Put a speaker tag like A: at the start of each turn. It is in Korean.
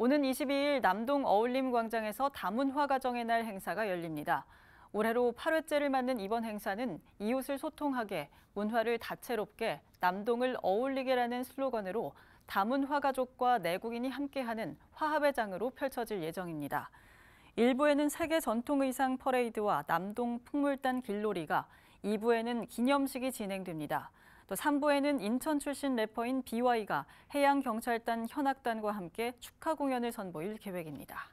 A: 오는 22일 남동 어울림 광장에서 다문화 가정의 날 행사가 열립니다. 올해로 8회째를 맞는 이번 행사는 이웃을 소통하게, 문화를 다채롭게, 남동을 어울리게라는 슬로건으로 다문화 가족과 내국인이 함께하는 화합의 장으로 펼쳐질 예정입니다. 1부에는 세계 전통 의상 퍼레이드와 남동 풍물단 길놀이가, 2부에는 기념식이 진행됩니다. 또 3부에는 인천 출신 래퍼인 BY가 해양경찰단 현악단과 함께 축하 공연을 선보일 계획입니다.